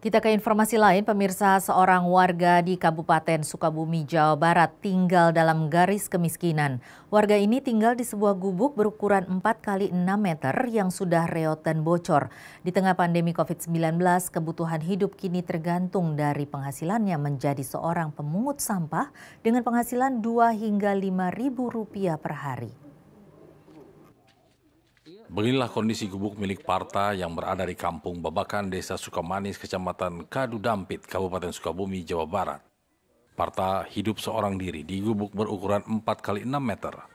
Kita ke informasi lain, pemirsa seorang warga di Kabupaten Sukabumi, Jawa Barat tinggal dalam garis kemiskinan. Warga ini tinggal di sebuah gubuk berukuran 4 kali 6 meter yang sudah reot dan bocor. Di tengah pandemi COVID-19, kebutuhan hidup kini tergantung dari penghasilannya menjadi seorang pemungut sampah dengan penghasilan 2 hingga 5 ribu rupiah per hari. Beginilah kondisi gubuk milik Parta yang berada di kampung Babakan, Desa Sukamanis, Kecamatan Kadu Dampit, Kabupaten Sukabumi, Jawa Barat. Parta hidup seorang diri di gubuk berukuran 4 kali 6 meter.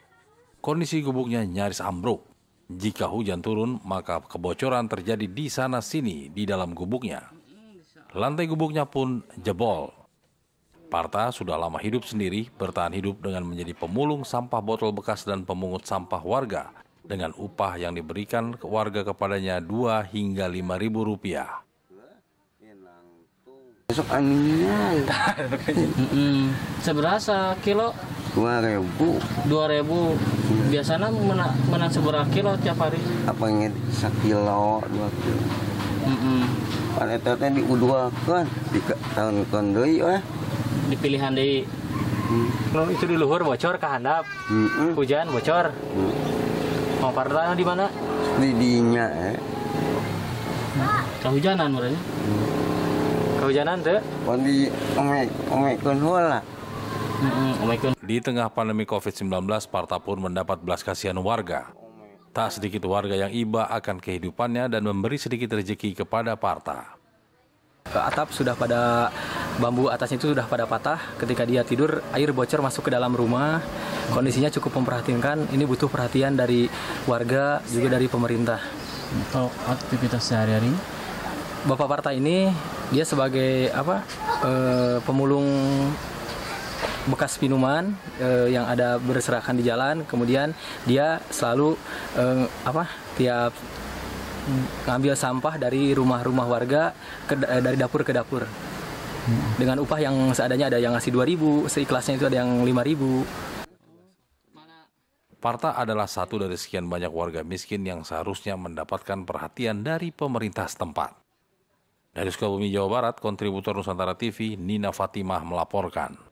Kondisi gubuknya nyaris ambruk. Jika hujan turun, maka kebocoran terjadi di sana-sini di dalam gubuknya. Lantai gubuknya pun jebol. Parta sudah lama hidup sendiri, bertahan hidup dengan menjadi pemulung sampah botol bekas dan pemungut sampah warga dengan upah yang diberikan warga kepadanya 2 hingga 5 ribu rupiah. Besok anginnya. Seberasa kilo? dua ribu Biasanya menang, menang seberapa kilo tiap hari? Apa yang sekilo, dua kilo. Mm -mm. Kan itu teh kan, di tahun kondoi eh. Di pilihan di... Hmm. itu di luhur bocor ke handap. Hujan bocor. Farda di mana? Di dinya ya. Kehujanan merenya. Hmm. Kehujanan tuh? Wandi omek omekun lah. Di tengah pandemi COVID-19, Parta pun mendapat belas kasihan warga. Tak sedikit warga yang iba akan kehidupannya dan memberi sedikit rezeki kepada Parta. atap sudah pada bambu atasnya itu sudah pada patah. Ketika dia tidur, air bocor masuk ke dalam rumah kondisinya cukup memperhatinkan ini butuh perhatian dari warga juga dari pemerintah kalau aktivitas sehari-hari Bapak Parta ini dia sebagai apa e, pemulung bekas minuman e, yang ada berserakan di jalan kemudian dia selalu e, apa tiap ngambil sampah dari rumah-rumah warga ke, dari dapur ke dapur hmm. dengan upah yang seadanya ada yang ngasih 2000 seikhlasnya itu ada yang 5000 Parta adalah satu dari sekian banyak warga miskin yang seharusnya mendapatkan perhatian dari pemerintah setempat. Dari Sukabumi, Jawa Barat, kontributor Nusantara TV, Nina Fatimah melaporkan.